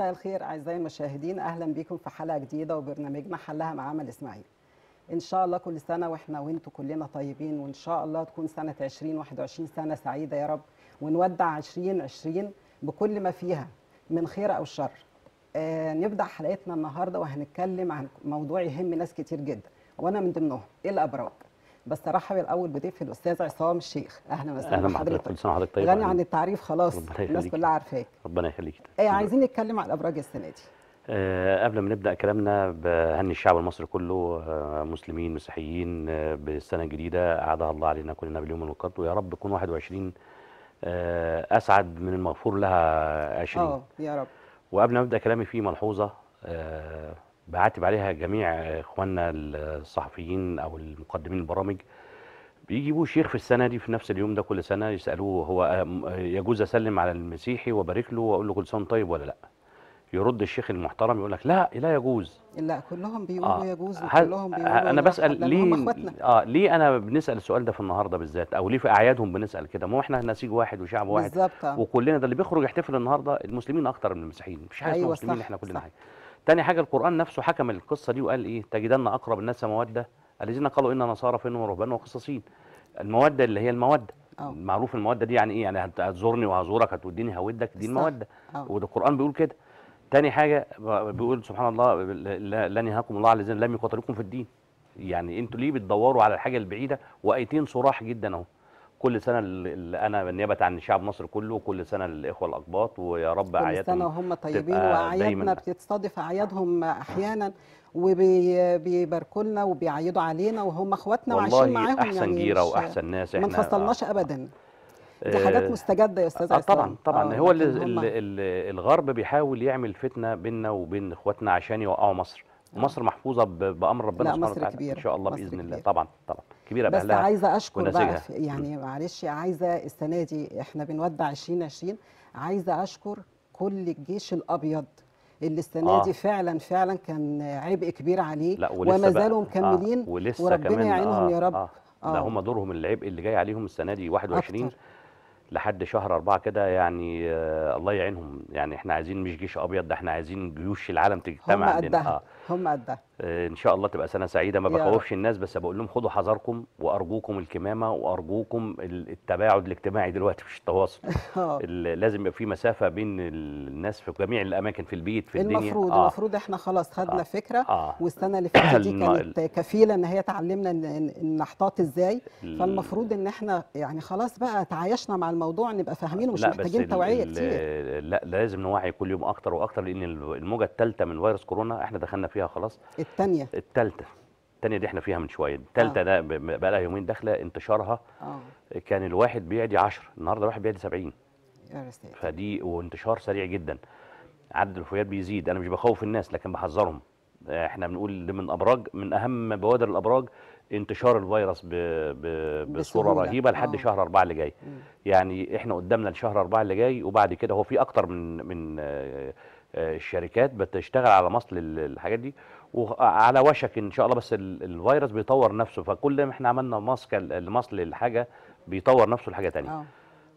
مساء الخير اعزائي المشاهدين اهلا بيكم في حلقه جديده وبرنامجنا حلها مع عمل اسماعيل ان شاء الله كل سنه واحنا وانتم كلنا طيبين وان شاء الله تكون سنه 2021 سنه سعيده يا رب ونودع 2020 بكل ما فيها من خير او شر آه نبدا حلقتنا النهارده وهنتكلم عن موضوع يهم ناس كتير جدا وانا من ضمنهم ايه الابراج بس ارحب الاول بضيف الاستاذ عصام الشيخ اهلا وسهلا اهلا بحضرتك كل سنه وحضرتك طيب غني عن التعريف خلاص الناس كلها عارفاك ربنا يخليك ايه عايزين نتكلم على الابراج السنه دي آه، قبل ما نبدا كلامنا بهني الشعب المصري كله آه، مسلمين مسيحيين آه، بالسنه الجديده اعادها الله علينا كلنا باليوم المقدس ويا رب تكون 21 اسعد من المغفور لها 20 اه يا رب وقبل ما ابدا كلامي في ملحوظه بعاتب عليها جميع اخواننا الصحفيين او المقدمين البرامج بيجيبوا شيخ في السنه دي في نفس اليوم ده كل سنه يسالوه هو يجوز اسلم على المسيحي وبارك له واقول له كل سنه طيب ولا لا يرد الشيخ المحترم يقول لك لا لا يجوز لا كلهم بيقولوا آه يجوز وكلهم بيقولوا انا بسال ليه اه ليه انا بنسال السؤال ده في النهارده بالذات او ليه في اعيادهم بنسال كده ما هو احنا نسيج واحد وشعب واحد بالظبط وكلنا ده اللي بيخرج يحتفل النهارده المسلمين اكتر من المسيحيين مفيش حاجه أيوة اسمها مسلمين احنا كلنا حاجه تاني حاجه القران نفسه حكم القصه دي وقال ايه تجدن اقرب الناس موده الذين قالوا ان نصارى فينهم رهبان وقصصين الموده اللي هي الموده أوه. معروف الموده دي يعني ايه يعني هتزورني وهزورك هتوديني هودك دي الموده وده القران بيقول كده تاني حاجه بيقول سبحان الله لن يهاكم الله على الذين لم يقاتلوكم في الدين يعني انتوا ليه بتدوروا على الحاجه البعيده وايتين صراح جدا اهو كل سنه اللي انا بالنيابه عن شعب مصر كله كل سنه للاخوه الاقباط ويا رب اعيادهم كل سنه وهم طيبين واعيادنا بتتصادف اعيادهم احيانا وبيباركوا لنا وبيعيدوا علينا وهم اخواتنا وعايشين معاهم يعني احسن يعني جيره واحسن ناس احنا ما انفصلناش ابدا دي آه، حاجات مستجده يا استاذ عصام آه، طبعا طبعا آه، هو اللي الغرب بيحاول يعمل فتنه بيننا وبين اخواتنا عشان يوقعوا مصر يعني. مصر محفوظه بامر ربنا سبحانه وتعالى كبيرة. ان شاء الله باذن الله طبعا طبعا كبيره بس باهلها عايزه اشكر بقى يعني معلش عايزه السنه دي احنا بنودع 2020 عايزه اشكر كل الجيش الابيض اللي السنه آه. دي فعلا فعلا كان عبء كبير عليه لا وما زالوا مكملين آه. ولسه وربنا كمان يعينهم آه. يا رب آه. آه. لا هم دورهم العبء اللي جاي عليهم السنه دي 21 لحد شهر أربعة كده يعني آه الله يعينهم يعني احنا عايزين مش جيش ابيض ده احنا عايزين جيوش العالم تجتمع عندنا اه هم قدها آه، ان شاء الله تبقى سنه سعيده ما بخوفش الناس بس بقول لهم خدوا حذركم وارجوكم الكمامه وارجوكم التباعد الاجتماعي دلوقتي مش التواصل آه. لازم يبقى في مسافه بين الناس في جميع الاماكن في البيت في الدنيا المفروض آه. المفروض احنا خلاص خدنا آه. فكره آه. والسنه اللي فاتت دي كانت كفيله ان هي تعلمنا النحطات ازاي فالمفروض ان احنا يعني خلاص بقى تعايشنا مع الموضوع نبقى فاهمين ومش محتاجين توعيه كتير لا لازم نوعي كل يوم اكتر واكتر لان الموجه الثالثه من فيروس كورونا احنا دخلنا فيها فيها خلاص الثانيه الثالثه الثانيه دي احنا فيها من شويه الثالثه آه. ده بقى لها يومين داخله انتشارها اه كان الواحد بيعدي 10 النهارده الواحد بيعدي 70 يا فدي وانتشار سريع جدا عدد الوفيات بيزيد انا مش بخوف الناس لكن بحذرهم احنا بنقول من ابراج من اهم بوادر الابراج انتشار الفيروس ب... ب... بصوره رهيبه لحد أوه. شهر أربعة اللي جاي م. يعني احنا قدامنا الشهر أربعة اللي جاي وبعد كده هو في اكتر من من آه، الشركات بتشتغل على مصل الحاجات دي وعلى وشك ان شاء الله بس الفيروس بيطور نفسه فكل ما احنا عملنا ماسك لمصل الحاجه بيطور نفسه لحاجه ثانيه أوه.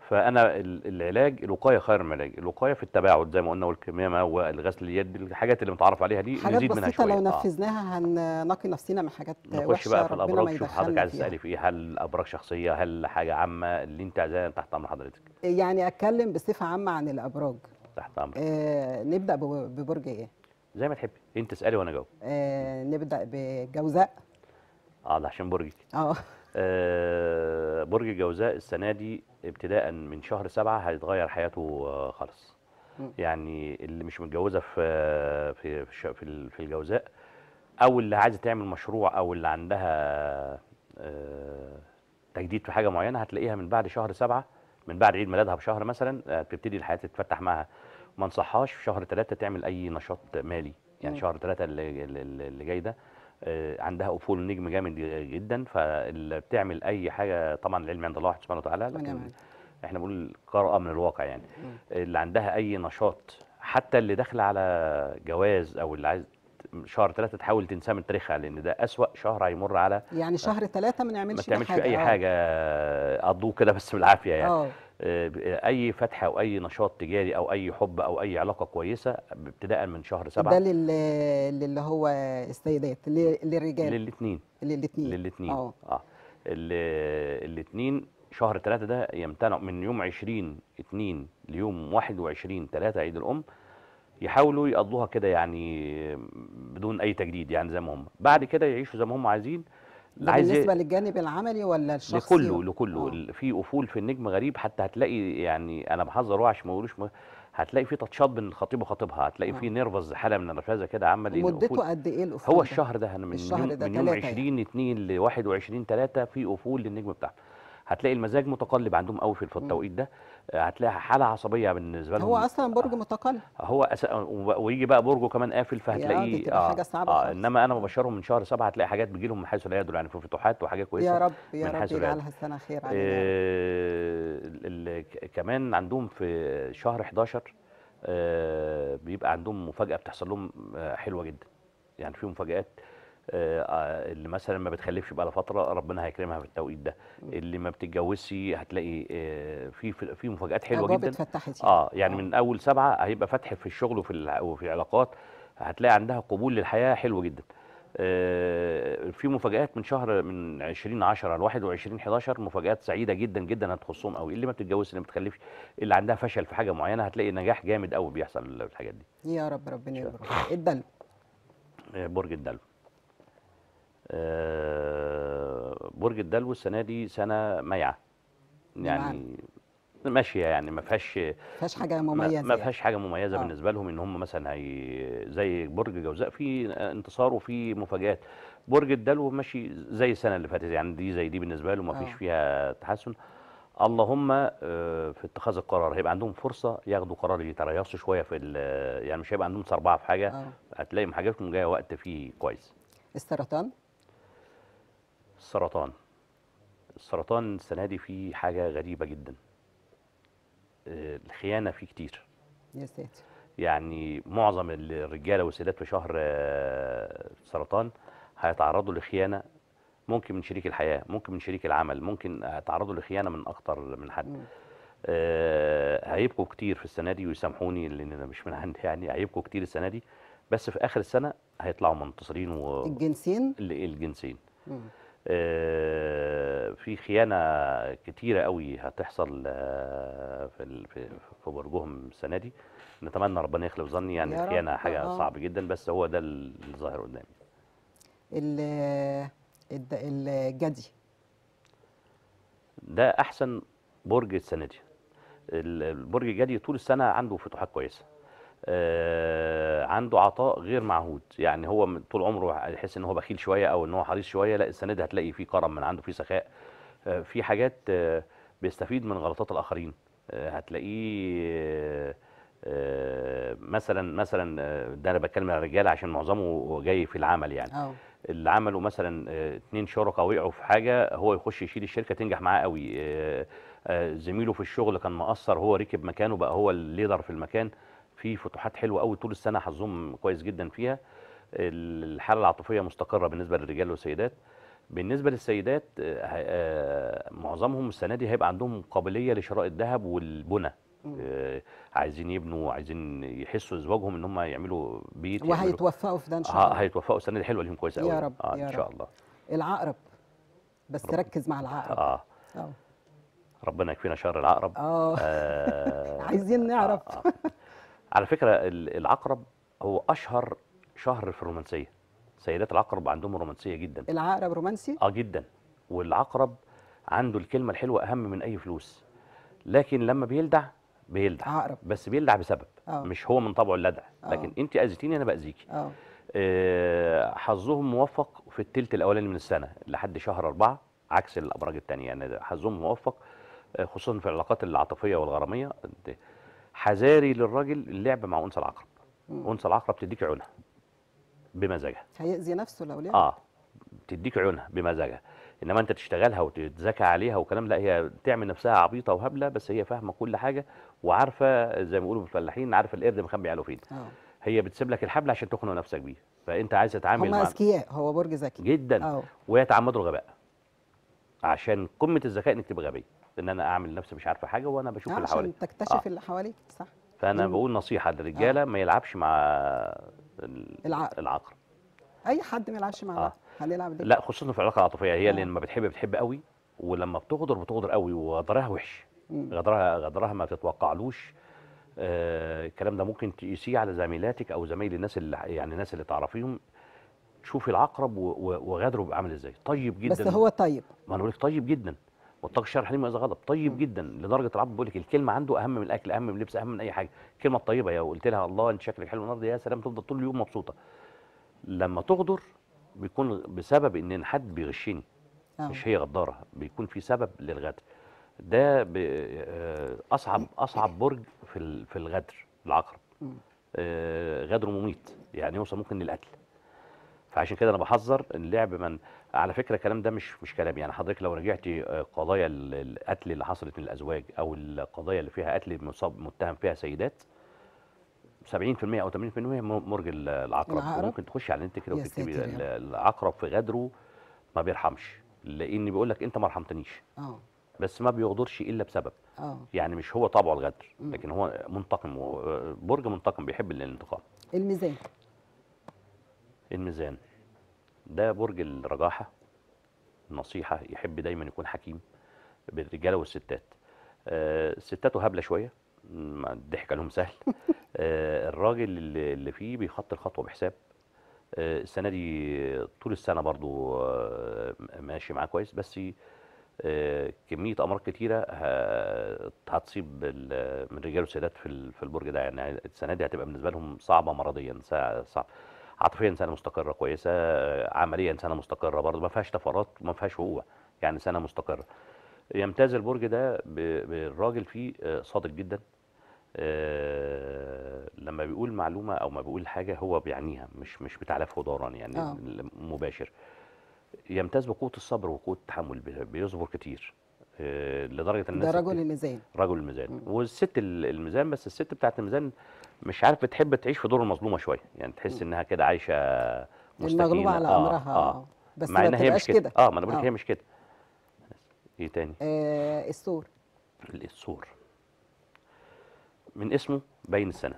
فانا العلاج الوقايه خير من العلاج الوقايه في التباعد زي ما قلنا والكمامه والغسل اليد الحاجات اللي متعرف عليها دي حاجات نزيد منها شويه لو آه. نفذناها هنقي نفسنا من حاجات نخش بقى في الابراج شوف حضرتك عايز تسالي في ايه هل ابراج شخصيه هل حاجه عامه اللي انت عايزاها تحت امر حضرتك يعني اتكلم بصفه عامه عن الابراج تحت امرك آه نبدا ببرج ايه زي ما تحبي انت اسالي وانا اجاوب آه نبدا بجوزاء اه ده عشان برجك اه, آه، برج الجوزاء السنه دي ابتداء من شهر سبعة هيتغير حياته آه، خالص يعني اللي مش متجوزه في آه، في في في الجوزاء او اللي عايزه تعمل مشروع او اللي عندها تجديد في حاجه معينه هتلاقيها من بعد شهر سبعة من بعد عيد ميلادها بشهر مثلا آه، بتبتدي الحياه تتفتح معها ما انصحهاش في شهر ثلاثه تعمل اي نشاط مالي يعني م. شهر ثلاثه اللي, اللي جاي ده آه، عندها افول نجم جامد جدا فبتعمل اي حاجه طبعا العلم عند الله سبحانه وتعالى لكن احنا بنقول قراءه من الواقع يعني م. اللي عندها اي نشاط حتى اللي داخله على جواز او اللي عايز شهر ثلاثة تحاول تنساه من تاريخها لأن ده أسوأ شهر هيمر على يعني شهر ثلاثة ما نعملش ما تعملش أي آه. حاجة قضوه كده بس بالعافية يعني أوه. آه، اي فتحه او اي نشاط تجاري او اي حب او اي علاقه كويسه ابتداء من شهر سبعة ده للي هو السيدات للرجال للاثنين للاثنين للاثنين اه, آه. الاثنين شهر ثلاثة ده يمتنع من يوم 20 2 ليوم 21 3 عيد الام يحاولوا يقضوها كده يعني بدون اي تجديد يعني زي ما هم بعد كده يعيشوا زي ما هم عايزين عايز بالنسبه للجانب العملي ولا الشخصي لكله لكله أوه. في افول في النجم غريب حتى هتلاقي يعني انا بحذر عشان ما يقولوش هتلاقي في تطشات بين الخطيب وخطيبها هتلاقي في آه. نيرفز حاله من النرفزه كده ايه مدته قد ايه الافول هو الشهر ده من الشهر ده من يوم 20 2 ل 21 3 في افول للنجم بتاعها هتلاقي المزاج متقلب عندهم قوي في التوقيت ده آه، هتلاقي حاله عصبيه بالنسبه لهم هو اصلا برج متقلب آه، هو أس... آه، ويجي بقى برجه كمان قافل فهتلاقيه آه حاجه صعبه آه انما انا مبشرهم من شهر سبعه هتلاقي حاجات بيجي لهم من حيث لا يدل يعني في فتوحات وحاجات كويسه يا رب يا رب يجعلها السنه خير علينا آه كمان عندهم في شهر 11 آه بيبقى عندهم مفاجاه بتحصل لهم آه حلوه جدا يعني في مفاجات آه، آه، اللي مثلا ما بتخلفش بقى فتره ربنا هيكرمها في التوقيت ده اللي ما بتتجوزش هتلاقي آه، في في مفاجات حلوه جدا يعني. اه يعني من اول سبعه هيبقى فتح في الشغل وفي وفي العلاقات هتلاقي عندها قبول للحياه حلو جدا في مفاجات من شهر من 20 10 ل 21 11 مفاجات سعيده جدا جدا هتخصهم قوي اللي ما بتتجوزش اللي ما بتخلفش اللي عندها فشل في حاجه معينه هتلاقي نجاح جامد قوي بيحصل في الحاجات دي يا رب ربنا يبارك الدلو برج الدلو آه، برج الدلو السنه دي سنه مايعه يعني ماشيه يعني ما فيهاش فيهاش حاجه مميزه ما يعني. فيهاش حاجه مميزه آه. بالنسبه لهم ان هم مثلا هي زي برج جوزاء في انتصار وفي مفاجات برج الدلو ماشي زي السنه اللي فاتت يعني دي زي دي بالنسبه لهم ما فيش آه. فيها تحسن اللهم آه، في اتخاذ القرار هيبقى عندهم فرصه ياخدوا قرار يتريصوا شويه في يعني مش هيبقى عندهم صربعه في حاجه آه. هتلاقي حاجاتكم جايه وقت فيه كويس السرطان السرطان السرطان السنة دي فيه حاجة غريبة جدا آه، الخيانة فيه كتير يا ساتر يعني معظم الرجالة والسيدات في شهر السرطان آه، هيتعرضوا لخيانة ممكن من شريك الحياة ممكن من شريك العمل ممكن هيتعرضوا لخيانة من أكتر من حد آه، هيبقوا كتير في السنه دي ويسامحوني لان انا مش من عندي يعني هيبقوا كتير السنه دي بس في اخر السنه هيطلعوا منتصرين و... الجنسين الجنسين مم. آه، في خيانه كتيره قوي هتحصل آه، في في برجهم السنه دي نتمنى ربنا يخلف ظني يعني الخيانه حاجه آه. صعبه جدا بس هو ده الظاهر قدامي الجدي ده احسن برج السنه دي البرج الجدي طول السنه عنده فتوحات كويسه آه، عنده عطاء غير معهود يعني هو طول عمره يحس ان هو بخيل شويه او ان هو حريص شويه لا السنه دي هتلاقي فيه كرم من عنده فيه سخاء آه، في حاجات آه، بيستفيد من غلطات الاخرين هتلاقيه مثلا مثلا ده انا بتكلم على الرجاله عشان معظمه جاي في العمل يعني أو. اللي عمله مثلا اثنين شركاء وقعوا في حاجه هو يخش يشيل الشركه تنجح معاه قوي زميله في الشغل كان مقصر هو ركب مكانه بقى هو الليدر في المكان في فتوحات حلوه قوي طول السنه حظهم كويس جدا فيها الحاله العاطفيه مستقره بالنسبه للرجال والسيدات بالنسبه للسيدات آه، آه، معظمهم السنه دي هيبقى عندهم قابليه لشراء الذهب والبنى آه، عايزين يبنوا عايزين يحسوا ازواجهم ان هم يعملوا بيت وهيتوفقوا في ده ان شاء الله هيتوفقوا السنه دي حلوه ليهم كويس قوي يا رب آه يا ان شاء الله العقرب بس رب. ركز مع العقرب اه, آه. ربنا يكفينا شر العقرب اه, آه. عايزين نعرف آه. آه. على فكره العقرب هو اشهر شهر في الرومانسيه سيدات العقرب عندهم رومانسيه جدا العقرب رومانسي اه جدا والعقرب عنده الكلمه الحلوه اهم من اي فلوس لكن لما بيلدع بيلدع عقرب. بس بيلدع بسبب أوه. مش هو من طبعه اللدع آه. لكن أوه. انت اذيتيني انا باذيكي آه. آه حظهم موفق في الثلث الاولاني من السنه لحد شهر أربعة عكس الابراج الثانيه يعني حظهم موفق آه، خصوصا في العلاقات العاطفيه والغراميه حذاري للراجل اللعب مع انثى العقرب انثى العقرب تديك عيونها بمزاجها هيأذي نفسه لو لعب اه تديك عيونها بمزاجها انما انت تشتغلها وتتذكى عليها وكلام لا هي تعمل نفسها عبيطه وهبله بس هي فاهمه كل حاجه وعارفه زي ما بيقولوا الفلاحين عارفه القرد مخبي عياله فين أوه. هي بتسيب لك الحبل عشان تخنق نفسك بيه فانت عايز تتعامل هم اذكياء هو برج ذكي جدا أوه. ويتعمدوا الغباء عشان قمه الذكاء انك تبقى غبيه ان انا اعمل نفسي مش عارفه حاجه وانا بشوف آه، اللي حواليا عشان تكتشف آه. اللي حواليك صح فانا مم. بقول نصيحه للرجاله آه. ما يلعبش مع العقل العقل اي حد ما يلعبش مع آه. هنلعب ليه لا خصوصا في العلاقه العاطفيه هي آه. لما بتحب بتحب قوي ولما بتغدر بتغدر قوي وغدرها وحش غدرها غدرها ما تتوقعلوش آه الكلام ده ممكن تقيسيه على زميلاتك او زمايل الناس اللي يعني الناس اللي تعرفيهم تشوفي العقرب وغدره بيبقى عامل ازاي طيب جدا بس هو طيب ما انا بقول لك طيب جدا والطاقه الشرعي حليم اذا غضب طيب جدا لدرجه العبد بيقول لك الكلمه عنده اهم من الاكل اهم من اللبس اهم من اي حاجه الكلمه الطيبه يا قلت لها الله انت شكلك حلو النهارده يا سلام تفضل طول اليوم مبسوطه لما تغدر بيكون بسبب ان حد بيغشني أوه. مش هي غداره بيكون في سبب للغدر ده آه، اصعب اصعب برج في في الغدر العقرب آه، غدر مميت يعني يوصل ممكن للقتل فعشان كده انا بحذر ان لعب من على فكره الكلام ده مش مش كلام يعني حضرتك لو رجعتي آه، قضايا القتل اللي حصلت من الازواج او القضايا اللي فيها قتل مصاب متهم فيها سيدات 70% او 80% مرج العقرب ممكن تخش على النت كده وتكتبي العقرب في غدره ما بيرحمش لان بيقول لك انت ما رحمتنيش اه بس ما بيغدرش الا بسبب أوه. يعني مش هو طبعه الغدر لكن هو منتقم آه، برج منتقم بيحب الانتقام الميزان الميزان ده برج الرجاحه النصيحه يحب دايما يكون حكيم بالرجاله والستات آه، ستاته هبله شويه الضحك لهم سهل آه، الراجل اللي فيه بيخط الخطوه بحساب آه، السنه دي طول السنه برضو ماشي معاه كويس بس كميه امراض كتيره هتصيب من رجال وسيدات في البرج ده يعني السنه دي هتبقى بالنسبه لهم صعبه مرضيا صعب عاطفيا سنه مستقره كويسه عمليا سنه مستقره برضه ما فيهاش طفرات ما فيهاش هو يعني سنه مستقره يمتاز البرج ده بالراجل فيه آه، صادق جدا آه، لما بيقول معلومه او ما بيقول حاجه هو بيعنيها مش مش بتعلف دورا يعني أوه. مباشر يمتاز بقوه الصبر وقوه التحمل بيصبر كتير آه، لدرجه الناس ده رجل الميزان رجل الميزان والست الميزان بس الست بتاعت الميزان مش عارف بتحب تعيش في دور المظلومه شويه يعني تحس انها كده عايشه مستكينه على آه امرها آه, آه. بس مع انها هي مش كده اه ما انا بقول آه. هي مش كده ايه تاني آه السور السور من اسمه باين السنه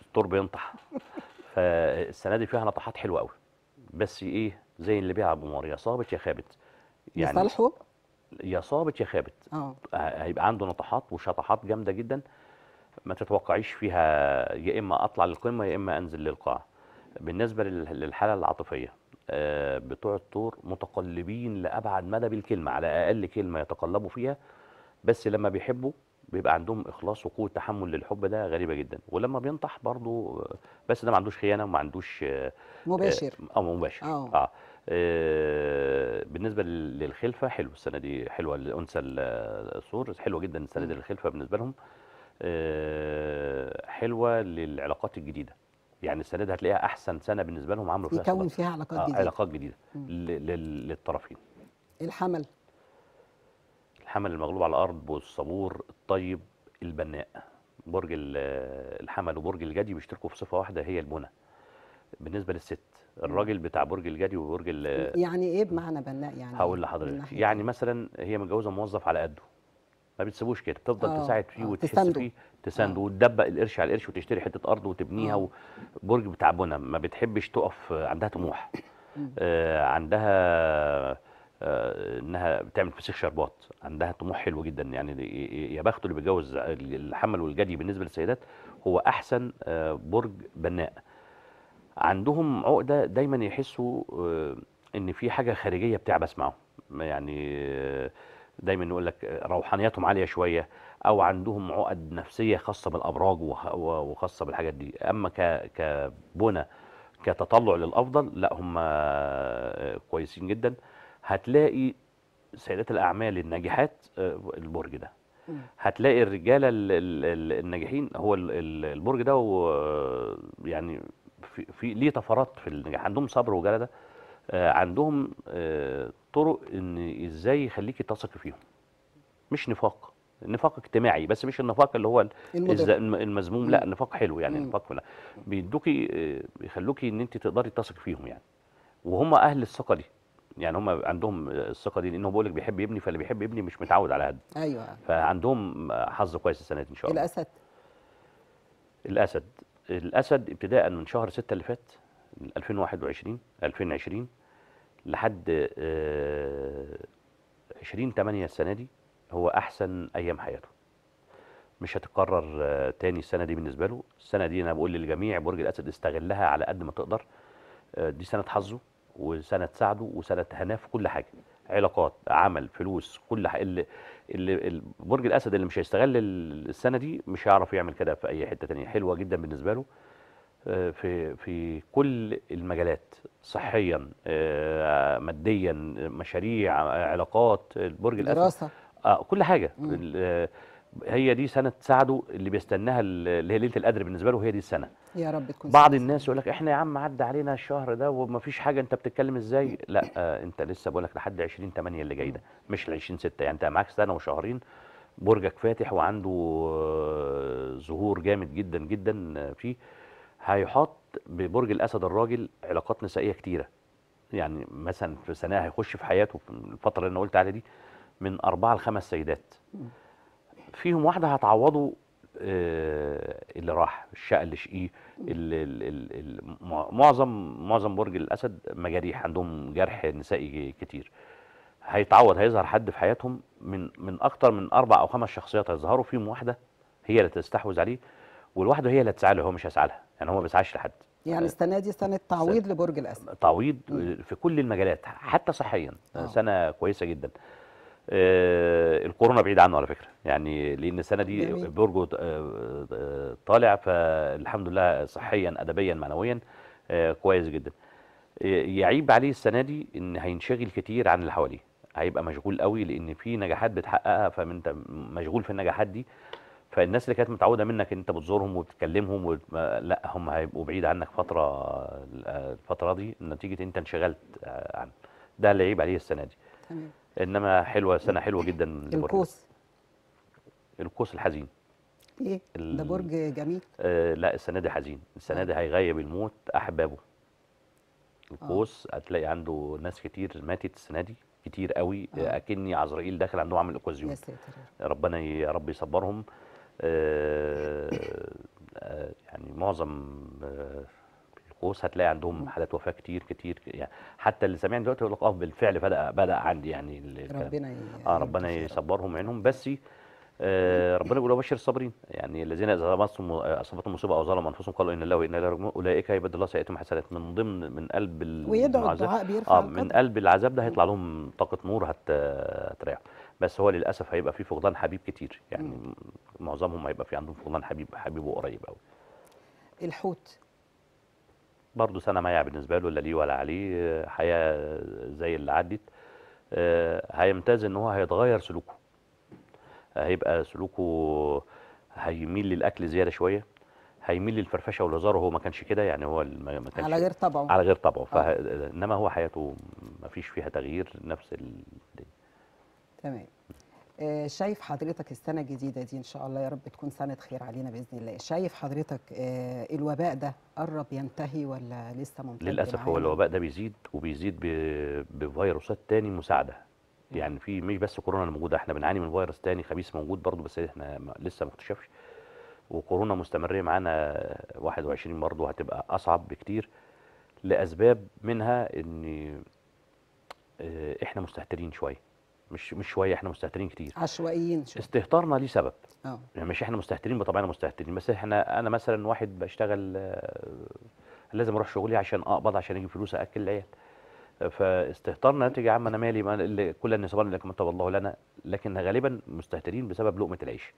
الثور بينطح فالسنه دي فيها نطحات حلوه قوي بس ايه زي اللي بيلعب قمار يا صابت يا خابت يعني لصالحه يا صابت يا خابت اه هيبقى عنده نطحات وشطحات جامده جدا ما تتوقعيش فيها يا اما اطلع للقمه يا اما انزل للقاع بالنسبه للحاله العاطفيه آه، بتوع الطور متقلبين لابعد مدى بالكلمه على اقل كلمه يتقلبوا فيها بس لما بيحبوا بيبقى عندهم اخلاص وقوه تحمل للحب ده غريبه جدا ولما بينطح برضه آه، بس ده ما عندوش خيانه وما عندوش آه، مباشر اه مباشر أوه. اه بالنسبه للخلفه حلو السنه دي حلوه الانثى الصور حلوه جدا السنه دي الخلفه بالنسبه لهم آه، حلوه للعلاقات الجديده يعني السنه دي هتلاقيها احسن سنه بالنسبه لهم عملوا فيها يكون فيها علاقات آه، جديده علاقات جديده للطرفين الحمل الحمل المغلوب على الارض والصبور الطيب البناء برج الحمل وبرج الجدي بيشتركوا في صفه واحده هي البنى بالنسبه للست الراجل بتاع برج الجدي وبرج يعني ايه بمعنى بناء يعني هقول لحضرتك يعني إيه؟ مثلا هي متجوزه موظف على قده ما بتسيبوش كده بتفضل آه. تساعد فيه آه. وتحس فيه تساند آه. وتدبق القرش على القرش وتشتري حته ارض وتبنيها آه. برج بتعبنا ما بتحبش تقف عندها طموح آه عندها آه انها بتعمل فسيخ شربات عندها طموح حلو جدا يعني يا بخته اللي بيتجوز الحمل والجدي بالنسبه للسيدات هو احسن آه برج بناء عندهم عقده دايما يحسوا آه ان في حاجه خارجيه بتعبس معاهم يعني آه دايما يقول لك روحانياتهم عاليه شويه او عندهم عقد نفسيه خاصه بالابراج وخاصه بالحاجات دي اما كبنى كتطلع للافضل لا هم كويسين جدا هتلاقي سيدات الاعمال الناجحات البرج ده هتلاقي الرجاله الناجحين هو البرج ده يعني في, ليه طفرات في النجاح عندهم صبر وجلده آه، عندهم آه، طرق ان ازاي يخليكي تثقي فيهم مش نفاق نفاق اجتماعي بس مش النفاق اللي هو المذموم لا النفاق حلو يعني النفاق لا بيدوكي آه، يخلوكي ان انت تقدري تثقي فيهم يعني وهم اهل الثقه دي يعني هم عندهم الثقه دي لانه بقول لك بيحب يبني فاللي بيحب يبني مش متعود على هد ايوه فعندهم حظ كويس السنه دي ان شاء الله الاسد الاسد الاسد ابتداء من شهر 6 اللي فات من 2021 2020 لحد 20 آه، 8 السنه دي هو احسن ايام حياته مش هتتكرر آه، تاني السنه دي بالنسبه له السنه دي انا بقول للجميع برج الاسد استغلها على قد ما تقدر آه، دي سنه حظه وسنه سعده وسنه هناه في كل حاجه علاقات عمل فلوس كل حاجه اللي, اللي برج الاسد اللي مش هيستغل السنه دي مش هيعرف يعمل كده في اي حته تانية حلوه جدا بالنسبه له آه، في في كل المجالات صحيا آه، ماديا مشاريع علاقات البرج الاسد دراسه آه كل حاجه آه، هي دي سنه تساعده اللي بيستناها اللي هي ليله القدر بالنسبه له هي دي السنه يا رب تكون بعض الناس يقول لك احنا يا عم عدى علينا الشهر ده ومفيش حاجه انت بتتكلم ازاي لا آه انت لسه بقول لك لحد 20 8 اللي جاي ده مش ال 20 6 يعني انت معاك سنه وشهرين برجك فاتح وعنده ظهور جامد جدا جدا فيه هيحط ببرج الاسد الراجل علاقات نسائيه كتيره يعني مثلا في سنه هيخش في حياته في الفتره اللي انا قلت عليها دي من اربعه لخمس سيدات فيهم واحده هتعوضه آه، اللي راح الشقه اللي شقيه معظم معظم برج الاسد مجاريح عندهم جرح نسائي كتير هيتعوض هيظهر حد في حياتهم من من اكتر من اربع او خمس شخصيات هيظهروا فيهم واحده هي اللي تستحوذ عليه والواحده هي اللي هتسعى هو مش هيسعلها يعني هو ما بيسعاش لحد يعني السنه دي سنه تعويض لبرج الاسد تعويض في كل المجالات حتى صحيا أوه. سنه كويسه جدا آه الكورونا بعيد عنه على فكره يعني لان السنه دي جميل. برجه آه، آه، طالع فالحمد لله صحيا ادبيا معنويا آه كويس جدا آه، يعيب عليه السنه دي ان هينشغل كتير عن اللي حواليه هيبقى مشغول قوي لان في نجاحات بتحققها فانت مشغول في النجاحات دي فالناس اللي كانت متعوده منك ان انت بتزورهم وبتكلمهم وب... لا هم هيبقوا بعيد عنك فتره الفتره دي نتيجه انت انشغلت آه، عنه ده اللي عيب عليه السنه دي تمام انما حلوه سنه حلوه جدا القوس القوس الحزين ايه ده برج جميل آه لا السنه دي حزين السنه طيب. دي هيغيب الموت احبابه القوس آه. هتلاقي عنده ناس كتير ماتت السنه دي كتير قوي آه. اكني عزرائيل داخل عندهم عامل اكوازيون ربنا يا رب يصبرهم آه، آه، يعني معظم آه، القوس هتلاقي عندهم حالات وفاه كتير كتير يعني حتى اللي سامعين دلوقتي يقول لك اه بالفعل بدا بدا عندي يعني ربنا اه ربنا يصبرهم عينهم بس آه ربنا بيقول بشر الصابرين يعني الذين اذا مسهم اصابتهم مصيبه او ظلم انفسهم قالوا ان الله وانا اليه اولئك يبدل الله سيئاتهم حسنات من ضمن من قلب ويدعو الدعاء بيرفع آه من قلب العذاب ده هيطلع لهم طاقه نور هتريح بس هو للاسف هيبقى في فقدان حبيب كتير يعني معظمهم هيبقى في عندهم فقدان حبيب حبيبه قريب قوي الحوت برضه سنه مايعه بالنسبه له لا ليه ولا عليه حياه زي اللي عدت آه، هيمتاز ان هو هيتغير سلوكه هيبقى سلوكه هيميل للاكل زياده شويه هيميل للفرفشه والهزار وهو ما كانش كده يعني هو ما كانش على غير طبعه على غير طبعه آه. ف انما هو حياته ما فيش فيها تغيير نفس ال... تمام آه، شايف حضرتك السنه الجديده دي ان شاء الله يا رب تكون سنه خير علينا باذن الله شايف حضرتك آه، الوباء ده قرب ينتهي ولا لسه ممتد للاسف هو الوباء ده بيزيد وبيزيد بفيروسات تاني مساعده يعني في مش بس كورونا اللي موجوده احنا بنعاني من فيروس تاني خبيث موجود برضو بس احنا لسه ما اكتشفش وكورونا مستمره معانا 21 برضو هتبقى اصعب بكتير لاسباب منها ان آه، احنا مستهترين شويه مش مش شويه احنا مستهترين كتير عشوائيين شوية. استهتارنا ليه سبب اه يعني مش احنا مستهترين بطبعنا مستهترين بس احنا انا مثلا واحد بشتغل آه، لازم اروح شغلي عشان اقبض عشان اجيب فلوس اكل العيال فاستهتارنا نتيجة عم انا مالي ما كل النصبان اللي كتب الله لنا لكن غالبا مستهترين بسبب لقمه العيش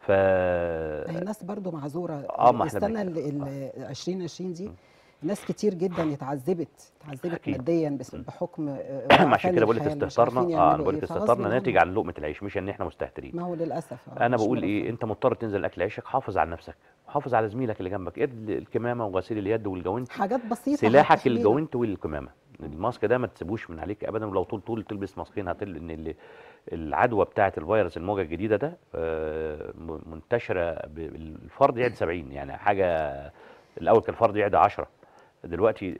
ف الناس برضو معذوره اه ما احنا السنه ال 2020 دي م. ناس كتير جدا اتعذبت اتعذبت ماديا بس بحكم آه، آه، عشان كده بقول لك استهترنا اه انا بقول إيه، لك استهترنا ناتج عن لقمه العيش مش ان احنا مستهترين ما هو للاسف آه، انا بقول ايه انت مضطر تنزل اكل عيشك حافظ على نفسك حافظ على زميلك اللي جنبك الكمامه وغسيل اليد والجوانت حاجات بسيطه سلاحك الجوانت والكمامه الماسك ده ما تسيبوش من عليك ابدا ولو طول طول تلبس ماسكين هتل ان العدوى بتاعه الفيروس الموجه الجديده ده منتشره الفرد يعد 70 يعني حاجه الاول كان الفرد يعد 10 دلوقتي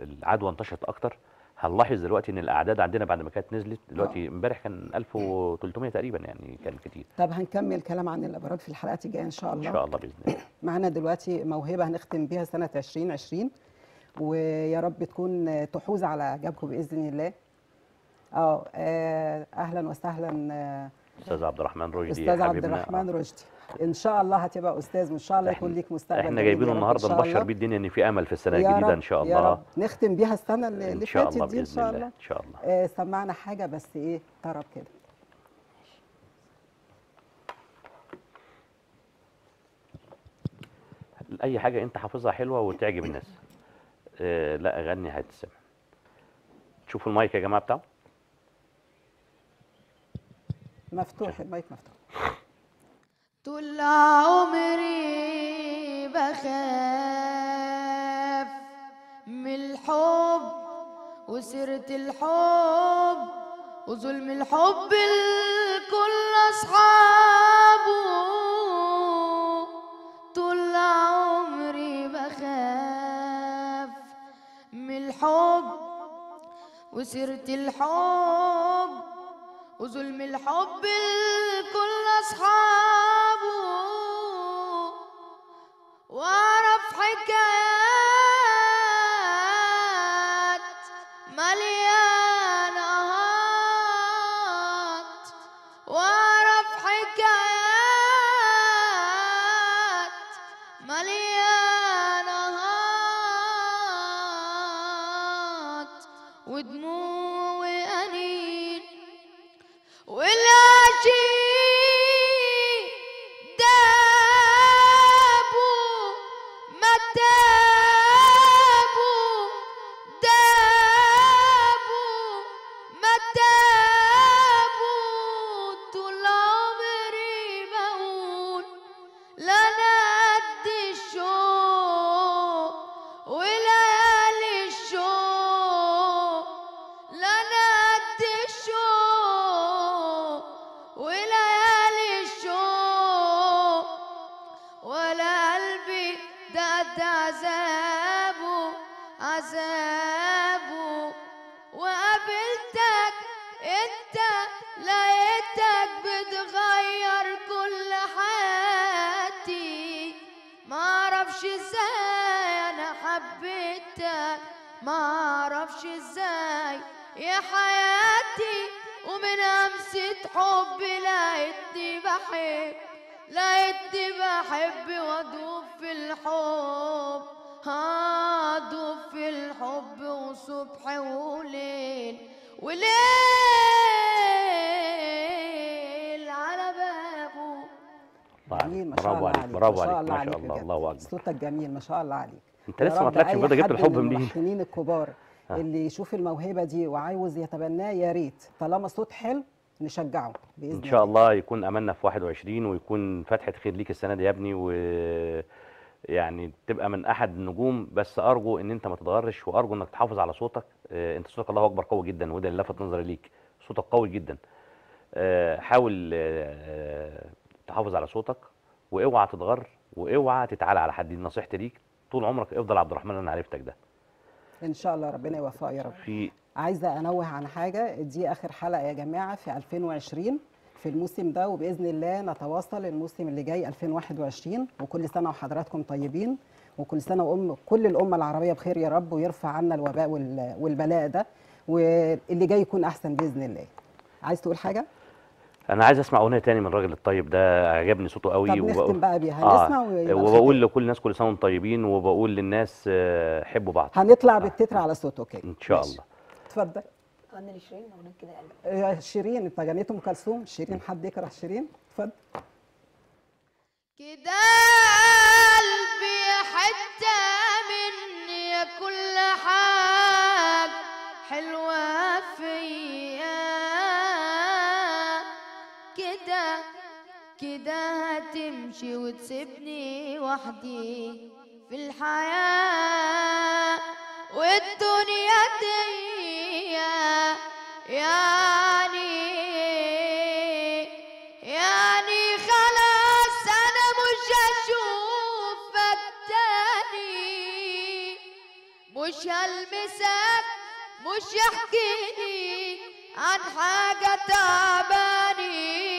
العدوى انتشرت اكتر هنلاحظ دلوقتي ان الاعداد عندنا بعد ما كانت نزلت دلوقتي آه. امبارح كان 1300 تقريبا يعني كان كتير طب هنكمل كلام عن الابراج في الحلقات الجايه ان شاء الله ان شاء الله باذن الله معانا دلوقتي موهبه هنختم بيها سنه 2020 ويا رب تكون تحوز على اعجابكم باذن الله اه, آه، اهلا وسهلا آه، استاذ عبد الرحمن رشدي استاذ عبد الرحمن رشدي ان شاء الله هتبقى استاذ وان شاء الله يكون ليك مستقبل احنا جايبينه النهارده نبشر بيه الدنيا ان في امل في السنه الجديده ان شاء الله يا رب نختم بيها السنه اللي إن شاء الله باذن الله ان شاء الله آه سمعنا حاجه بس ايه طرب كده اي حاجه انت حافظها حلوه وتعجب الناس آه لا اغني هتسمع تشوفوا المايك يا جماعه بتاعه مفتوح المايك مفتوح طول عمري بخاف من الحب وسيرة الحب وظلم الحب لكل أصحابه طول عمري بخاف من الحب وسيرة الحب وظلم الحب لكل أصحابه like يا حياتي ومن أمسة حب لقيتني بحب لقيتني بحب وأدوب في الحب هادوب في الحب وصبح وليل وليل على بابه طيب، برافو عليك برافو عليك ما شاء الله الله اكبر صوتك جميل ما شاء الله عليك انت لسه ما طلعتش بدا جبت الحب منين؟ الكبار اللي يشوف الموهبه دي وعاوز يتبناه يا ريت طالما الصوت حلو نشجعه باذن الله ان شاء الله يكون املنا في 21 ويكون فتحه خير ليك السنه دي يا ابني و يعني تبقى من احد النجوم بس ارجو ان انت ما تتغرش وارجو انك تحافظ على صوتك آه، انت صوتك الله اكبر قوي جدا وده اللي لفت نظري ليك صوتك قوي جدا آه، حاول آه، تحافظ على صوتك واوعى تتغر واوعى تتعالى على حد دي نصيحتي ليك طول عمرك افضل عبد الرحمن انا عرفتك ده ان شاء الله ربنا يوفقه يا رب في عايزه انوه عن حاجه دي اخر حلقه يا جماعه في 2020 في الموسم ده وباذن الله نتواصل الموسم اللي جاي 2021 وكل سنه وحضراتكم طيبين وكل سنه وام كل الامه العربيه بخير يا رب ويرفع عنا الوباء والبلاء ده واللي جاي يكون احسن باذن الله عايز تقول حاجه انا عايز اسمع اغنيه تاني من الراجل الطيب ده عجبني صوته قوي طب وبقول بقى بيها آه وبقول لكل الناس كل سنه وانتم طيبين وبقول للناس آه، حبوا بعض هنطلع آه. بالتتر آه. على صوته اوكي ان شاء ماشي. الله اتفضل غني لشيرين اغنيه كده قلبي آه، شيرين انت غنيت ام كلثوم شيرين حد يكره شيرين اتفضل كده قلبي حته مني يا كل حاجه حلوه فيا تمشي وتسيبني وحدي في الحياة والدنيا دي يعني يعني خلاص أنا مش هشوفك تاني مش هلمسك مش يحكيني عن حاجة تعباني